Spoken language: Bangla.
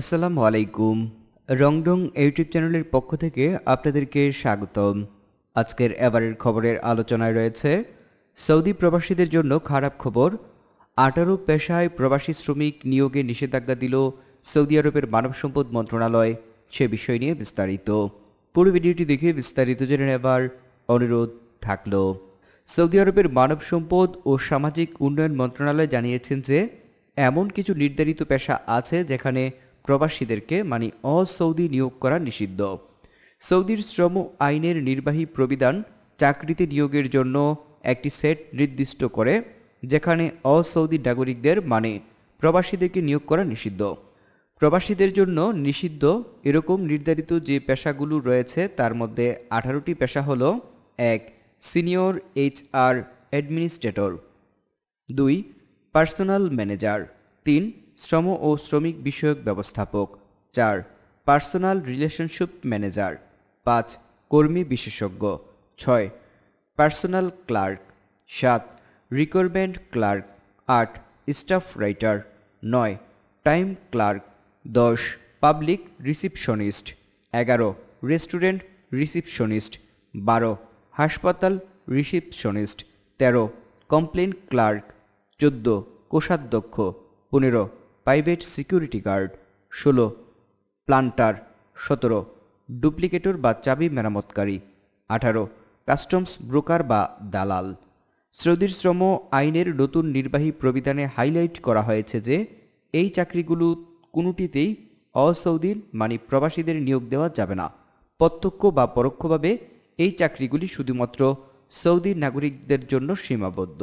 আসসালামু আলাইকুম রংডং ইউটিউব চ্যানেলের পক্ষ থেকে আপনাদেরকে স্বাগতম আজকের এবারের খবরের আলোচনায় রয়েছে সৌদি প্রবাসীদের জন্য খারাপ খবর আঠারো পেশায় প্রবাসী শ্রমিক নিয়োগে নিষেধাজ্ঞা দিল সৌদি আরবের মানব সম্পদ মন্ত্রণালয় সে বিষয় নিয়ে বিস্তারিত পুরো ভিডিওটি দেখে বিস্তারিত জেনে নেবার অনুরোধ থাকল সৌদি আরবের মানব সম্পদ ও সামাজিক উন্নয়ন মন্ত্রণালয় জানিয়েছেন যে এমন কিছু নির্ধারিত পেশা আছে যেখানে প্রবাসীদেরকে মানে অসৌদি নিয়োগ করা নিষিদ্ধ সৌদির শ্রম আইনের নির্বাহী প্রবিধান চাকরিতে নিয়োগের জন্য একটি সেট নির্দিষ্ট করে যেখানে অসৌদি নাগরিকদের মানে প্রবাসীদেরকে নিয়োগ করা নিষিদ্ধ প্রবাসীদের জন্য নিষিদ্ধ এরকম নির্ধারিত যে পেশাগুলো রয়েছে তার মধ্যে আঠারোটি পেশা হল এক সিনিয়র এইচআর অ্যাডমিনিস্ট্রেটর দুই পার্সোনাল ম্যানেজার তিন শ্রম ও শ্রমিক বিষয়ক ব্যবস্থাপক চার পার্সোনাল রিলেশনশিপ ম্যানেজার পাঁচ কর্মী বিশেষজ্ঞ ছয় পার্সোনাল ক্লার্ক সাত রিকোয়ারমেন্ট ক্লার্ক আট স্টাফ রাইটার নয় টাইম ক্লার্ক দশ পাবলিক রিসিপশনিস্ট এগারো রেস্টুরেন্ট রিসিপশনিস্ট বারো হাসপাতাল রিসিপশনিস্ট তেরো কমপ্লেন ক্লার্ক চোদ্দ কোষাধ্যক্ষ পনেরো প্রাইভেট সিকিউরিটি গার্ড ষোলো প্লান্টার সতেরো ডুপ্লিকেটর বা চাবি মেরামতকারী আঠারো কাস্টমস ব্রোকার বা দালাল শ্রদীর শ্রম আইনের নতুন নির্বাহী প্রবিধানে হাইলাইট করা হয়েছে যে এই চাকরিগুলো কোনোটিতেই অসৌদির মানে প্রবাসীদের নিয়োগ দেওয়া যাবে না প্রত্যক্ষ বা পরোক্ষভাবে এই চাকরিগুলি শুধুমাত্র সৌদি নাগরিকদের জন্য সীমাবদ্ধ